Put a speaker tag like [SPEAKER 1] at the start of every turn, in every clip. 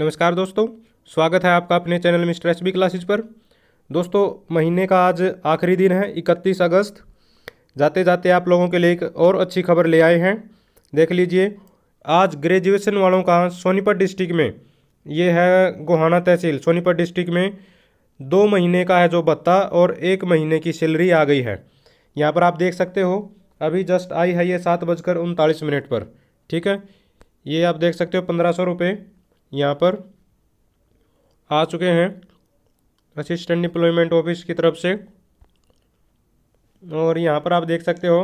[SPEAKER 1] नमस्कार दोस्तों स्वागत है आपका अपने channel Mister H B classes पर दोस्तों महीने का आज आखिरी दिन है 31 अगस्त जाते जाते आप लोगों के लिए एक और अच्छी खबर ले आए हैं देख लीजिए आज ग्रेजुएशन वालों का सोनीपत डिस्ट्रिक्ट में ये है गोहाना तहसील सोनीपत डिस्ट्रिक्ट में दो महीने का है जो भत्ता और एक महीने की सैलरी आ गई है यहाँ पर आप देख सकते हो अभी जस्ट आई है ये सात बजकर उनतालीस मिनट पर ठीक है ये आप देख सकते हो पंद्रह सौ रुपये यहाँ पर आ चुके हैं असिस्टेंट डिप्लॉयमेंट ऑफिस की तरफ से और यहाँ पर आप देख सकते हो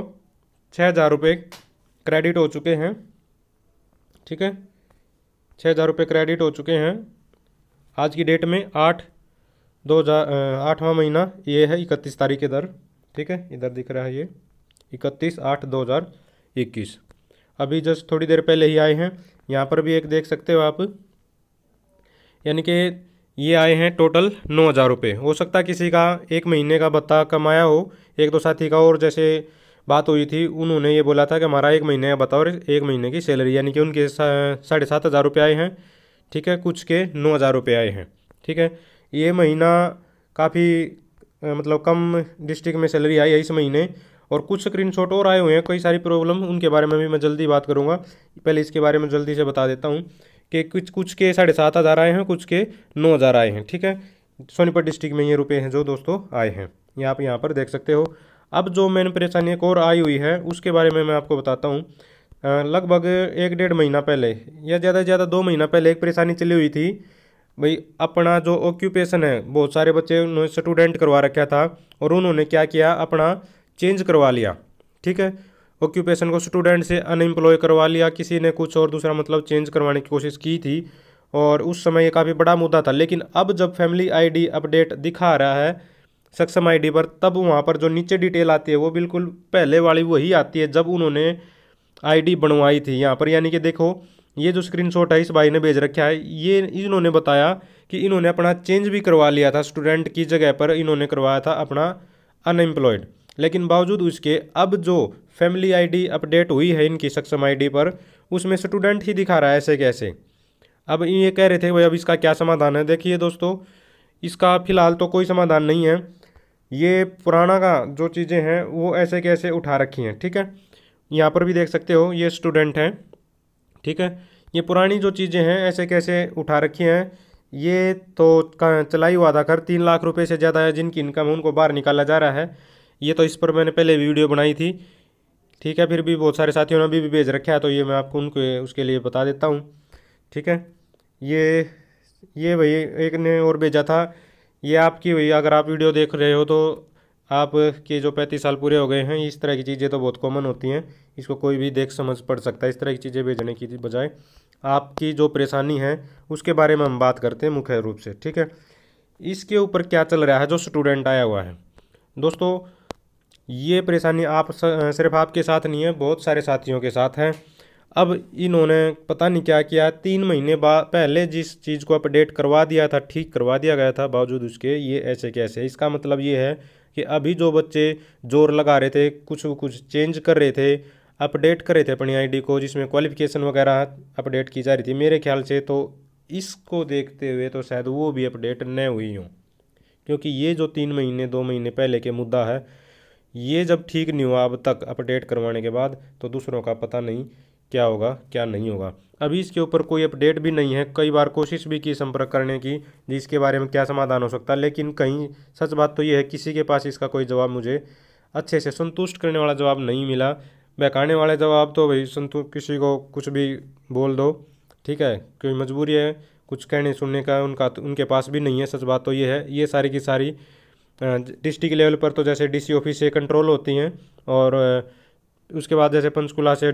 [SPEAKER 1] छः हज़ार रुपये क्रेडिट हो चुके हैं ठीक है छः हज़ार रुपये क्रेडिट हो चुके हैं आज की डेट में आठ दो हज़ार आठवां महीना ये है इकतीस तारीख इधर ठीक है इधर दिख रहा है ये इकतीस आठ दो हज़ार इक्कीस अभी जस्ट थोड़ी देर पहले ही आए हैं यहाँ पर भी एक देख सकते हो आप यानी कि ये आए हैं टोटल नौ हज़ार रुपये हो सकता है किसी का एक महीने का भत्ता कमाया हो एक दो साथी का और जैसे बात हुई थी उन्होंने ये बोला था कि हमारा एक महीने का भत्ता और एक महीने की सैलरी यानी कि उनके साढ़े सात हज़ार रुपये आए हैं ठीक है कुछ के नौ हज़ार रुपये आए हैं ठीक है ये महीना काफ़ी मतलब कम डिस्ट्रिक्ट में सैलरी आई है इस महीने और कुछ स्क्रीन और आए हुए हैं कई सारी प्रॉब्लम उनके बारे में भी मैं जल्दी बात करूँगा पहले इसके बारे में जल्दी से बता देता हूँ के कुछ कुछ के साढ़े सात हज़ार आए हैं कुछ के नौ हज़ार आए हैं ठीक है सोनीपत डिस्ट्रिक्ट में ये रुपए हैं जो दोस्तों आए हैं ये आप यहाँ पर देख सकते हो अब जो मेन परेशानी एक और आई हुई है उसके बारे में मैं आपको बताता हूँ लगभग एक डेढ़ महीना पहले या ज़्यादा से ज़्यादा दो महीना पहले एक परेशानी चली हुई थी भाई अपना जो ऑक्यूपेशन है बहुत सारे बच्चे उन्होंने स्टूडेंट करवा रखा था और उन्होंने क्या किया अपना चेंज करवा लिया ठीक है ऑक्यूपेशन को स्टूडेंट से अनएम्प्लॉय करवा लिया किसी ने कुछ और दूसरा मतलब चेंज करवाने की कोशिश की थी और उस समय ये काफ़ी बड़ा मुद्दा था लेकिन अब जब फैमिली आईडी अपडेट दिखा रहा है सक्षम आईडी पर तब वहाँ पर जो नीचे डिटेल आती है वो बिल्कुल पहले वाली वही आती है जब उन्होंने आईडी बनवाई थी यहाँ पर यानी कि देखो ये जो स्क्रीनशॉट है इस भाई ने भेज रखा है ये इन्होंने बताया कि इन्होंने अपना चेंज भी करवा लिया था स्टूडेंट की जगह पर इन्होंने करवाया था अपना अनएम्प्लॉयड लेकिन बावजूद उसके अब जो फैमिली आईडी अपडेट हुई है इनकी सक्षम आईडी पर उसमें स्टूडेंट ही दिखा रहा है ऐसे कैसे अब ये कह रहे थे भाई अब इसका क्या समाधान है देखिए दोस्तों इसका फिलहाल तो कोई समाधान नहीं है ये पुराना का जो चीज़ें हैं वो ऐसे कैसे उठा रखी हैं ठीक है यहाँ पर भी देख सकते हो ये स्टूडेंट हैं ठीक है ये पुरानी जो चीज़ें हैं ऐसे कैसे उठा रखी हैं ये तो चलाई हुआ था कर तीन लाख रुपए से ज़्यादा है जिनकी इनकम है उनको बाहर निकाला जा रहा है ये तो इस पर मैंने पहले वीडियो बनाई थी ठीक है फिर भी बहुत सारे साथियों ने अभी भी भेज रखा है तो ये मैं आपको उनके उसके लिए बता देता हूँ ठीक है ये ये भाई एक ने और भेजा था ये आपकी भाई अगर आप वीडियो देख रहे हो तो आप के जो पैंतीस साल पूरे हो गए हैं इस तरह की चीज़ें तो बहुत कॉमन होती हैं इसको कोई भी देख समझ पड़ सकता है इस तरह की चीज़ें भेजने की बजाय आपकी जो परेशानी है उसके बारे में हम बात करते हैं मुख्य रूप से ठीक है इसके ऊपर क्या चल रहा है जो स्टूडेंट आया हुआ है दोस्तों ये परेशानी आप सिर्फ आपके साथ नहीं है बहुत सारे साथियों के साथ है अब इन्होंने पता नहीं क्या किया तीन महीने बाद पहले जिस चीज़ को अपडेट करवा दिया था ठीक करवा दिया गया था बावजूद उसके ये ऐसे कैसे इसका मतलब ये है कि अभी जो बच्चे जोर लगा रहे थे कुछ कुछ चेंज कर रहे थे अपडेट कर रहे थे अपनी आईडी को जिसमें क्वालिफिकेशन वगैरह अपडेट की जा रही थी मेरे ख्याल से तो इसको देखते हुए तो शायद वो भी अपडेट न हुई हूँ क्योंकि ये जो तीन महीने दो महीने पहले के मुद्दा है ये जब ठीक नहीं हुआ अब तक अपडेट करवाने के बाद तो दूसरों का पता नहीं क्या होगा क्या नहीं होगा अभी इसके ऊपर कोई अपडेट भी नहीं है कई बार कोशिश भी की संपर्क करने की जिसके बारे में क्या समाधान हो सकता है लेकिन कहीं सच बात तो ये है किसी के पास इसका कोई जवाब मुझे अच्छे से संतुष्ट करने वाला जवाब नहीं मिला बहकाने वाले जवाब तो भाई संतु किसी को कुछ भी बोल दो ठीक है कोई मजबूरी है कुछ कहने सुनने का उनका उनके पास भी नहीं है सच बात तो ये है ये सारी की सारी डिस्ट्रिक्ट लेवल पर तो जैसे डीसी ऑफिस से कंट्रोल होती हैं और उसके बाद जैसे पंचकुला से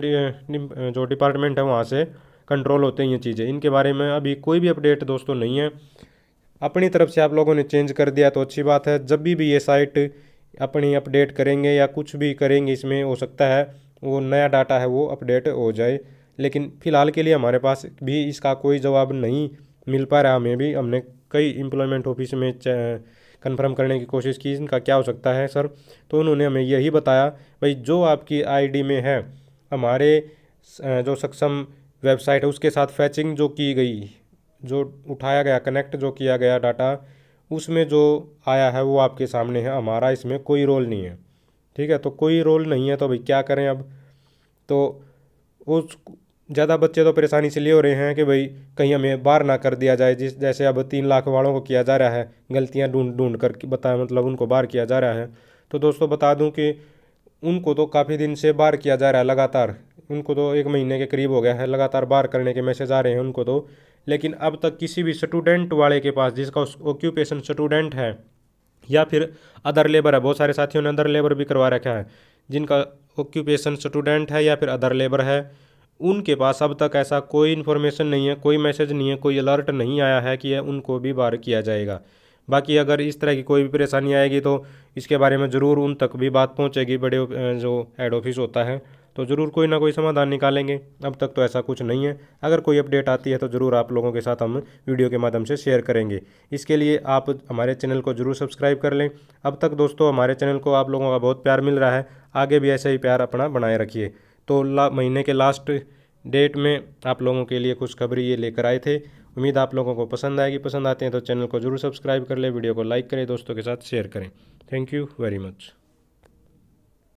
[SPEAKER 1] जो डिपार्टमेंट है वहाँ से कंट्रोल होते हैं ये चीज़ें इनके बारे में अभी कोई भी अपडेट दोस्तों नहीं है अपनी तरफ से आप लोगों ने चेंज कर दिया तो अच्छी बात है जब भी भी ये साइट अपनी अपडेट करेंगे या कुछ भी करेंगे इसमें हो सकता है वो नया डाटा है वो अपडेट हो जाए लेकिन फ़िलहाल के लिए हमारे पास भी इसका कोई जवाब नहीं मिल पा रहा हमें भी हमने कई एम्प्लॉयमेंट ऑफिस में कन्फर्म करने की कोशिश की इनका क्या हो सकता है सर तो उन्होंने हमें यही बताया भाई जो आपकी आईडी में है हमारे जो सक्षम वेबसाइट है उसके साथ फैचिंग जो की गई जो उठाया गया कनेक्ट जो किया गया डाटा उसमें जो आया है वो आपके सामने है हमारा इसमें कोई रोल नहीं है ठीक है तो कोई रोल नहीं है तो भाई क्या करें अब तो उस ज़्यादा बच्चे तो से इसलिए हो रहे हैं कि भाई कहीं हमें बाहर ना कर दिया जाए जिस जैसे अब तीन लाख वालों को किया जा रहा है गलतियाँ ढूंढ ढूंढ कर बताया मतलब उनको बाहर किया जा रहा है तो दोस्तों बता दूँ कि उनको तो काफ़ी दिन से बाहर किया जा रहा है लगातार उनको तो एक महीने के करीब हो गया है लगातार बाहर करने के मैसेज आ रहे हैं उनको तो लेकिन अब तक किसी भी स्टूडेंट वाले के पास जिसका ऑक्यूपेशन स्टूडेंट है या फिर अदर लेबर है बहुत सारे साथियों ने अदर लेबर भी करवा रखा है जिनका ऑक्यूपेशन स्टूडेंट है या फिर अदर लेबर है उनके पास अब तक ऐसा कोई इन्फॉर्मेशन नहीं है कोई मैसेज नहीं है कोई अलर्ट नहीं आया है कि उनको भी बार किया जाएगा बाकी अगर इस तरह की कोई भी परेशानी आएगी तो इसके बारे में ज़रूर उन तक भी बात पहुंचेगी बड़े जो हेड ऑफिस होता है तो ज़रूर कोई ना कोई समाधान निकालेंगे अब तक तो ऐसा कुछ नहीं है अगर कोई अपडेट आती है तो ज़रूर आप लोगों के साथ हम वीडियो के माध्यम से शेयर करेंगे इसके लिए आप हमारे चैनल को ज़रूर सब्सक्राइब कर लें अब तक दोस्तों हमारे चैनल को आप लोगों का बहुत प्यार मिल रहा है आगे भी ऐसा ही प्यार अपना बनाए रखिए तो ला महीने के लास्ट डेट में आप लोगों के लिए कुछ खबरी ये लेकर आए थे उम्मीद आप लोगों को पसंद आएगी पसंद आते हैं तो चैनल को जरूर सब्सक्राइब कर ले वीडियो को लाइक करें दोस्तों के साथ शेयर करें थैंक यू वेरी मच